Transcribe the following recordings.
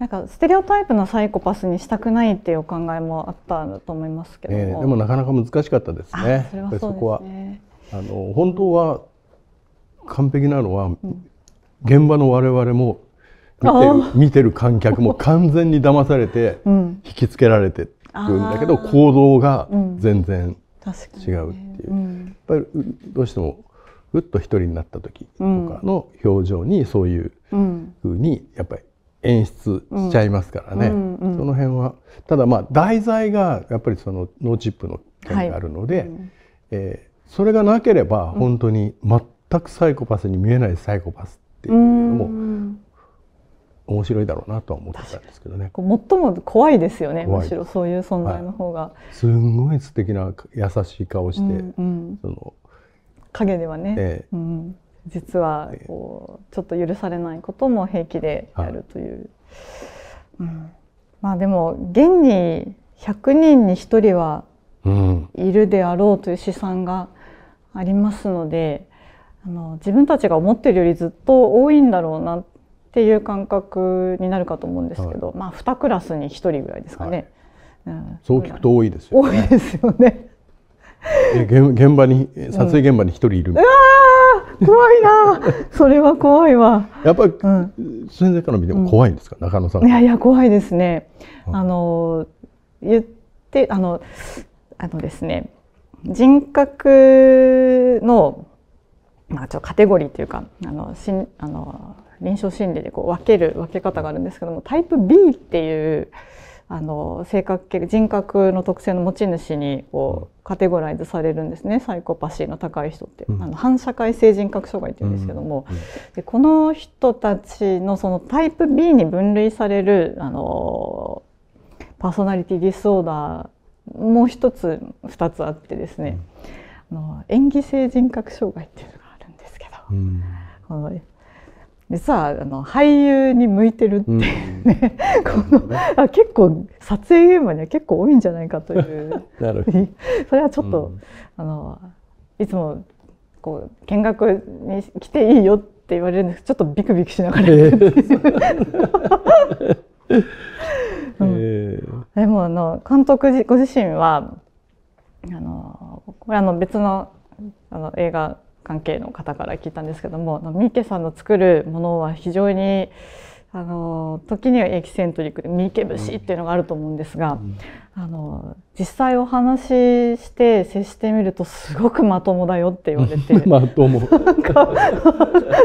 なんかステレオタイプのサイコパスにしたくないっていうお考えもあったと思いますけど、えー、でもなかなか難しかったですね。それはそあの本当は完璧なのは、うん、現場の我々も見て見てる観客も 完全に騙されて引きつけられてるんだけど、うん、行動が全然違うっていう、うん、やっぱりどうしてもうっと一人になった時とかの表情にそういうふうにやっぱり演出しちゃいますからね、うんうんうん、その辺はただまあ題材がやっぱりそのノーチップの件があるので、はいうん、えー、それがなければ本当に全くサイコパスに見えないサイコパスっていうのも面白いだろうなとは思ってたんですけどね。最も怖いですよねむしろそういう存在の方が。はい、すんごい素敵な優しい顔して、うんうん、その影ではね。えー、うん実はこうちょっと許されないことも平気でやるという、うん、まあでも現に100人に1人はいるであろうという試算がありますので、あの自分たちが思ってるよりずっと多いんだろうなっていう感覚になるかと思うんですけど、はい、まあ2クラスに1人ぐらいですかね。はい、うん、そう聞くと多いですよね。多いですよね。現場に撮影現場に一人いるみたいな。うん怖いなそれは怖いわやっぱり、うん、先生から見ても怖いんですか、うん、中野さんいやいや怖いですね、うん、あの言ってあのあのですね人格の、まあ、ちょカテゴリーというかあのしんあの臨床心理でこう分ける分け方があるんですけどもタイプ B っていうあの性格系人格の特性の持ち主にこうカテゴライズされるんですねサイコパシーの高い人って、うん、あの反社会性人格障害っていうんですけども、うんうん、でこの人たちのそのタイプ B に分類されるあのパーソナリティディスオーダーもう一つ二つあってですね、あの演技性人格障害っていうのがあるんですけど、このでさあの俳優に向いてるって、ねうん、このあ結構撮影現場には結構多いんじゃないかという なるそれはちょっと、うん、あのいつもこう見学に来ていいよって言われるんですちょっとビクビクしながらえくう、うんえー、でもあの監督ご自身はあのこれあの別のあの映画関係の方から聞いたんですけども三池さんの作るものは非常にあの時にはエキセントリックで三池節っていうのがあると思うんですが、うん、あの実際お話しして接してみるとすごくまともだよって言われて まとも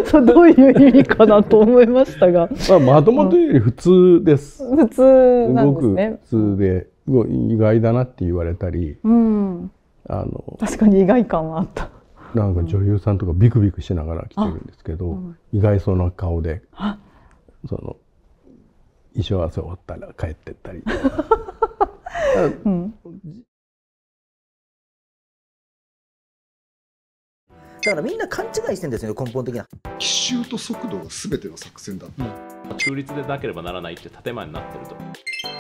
そうどういう意味かなと思いましたが、まあ、まともというより普通です、普通なんですね普通で意外だなって言われたり、うん、あの確かに意外感はあったなんか女優さんとかビクビクしながら来てるんですけど、うん、意外そうな顔でその衣装合わせ終わったら帰ってったり。うん、だからみんな勘違いしてんですよ根本的な奇襲と速度が全ての作戦だうん、中立でなければならないって建前になってると。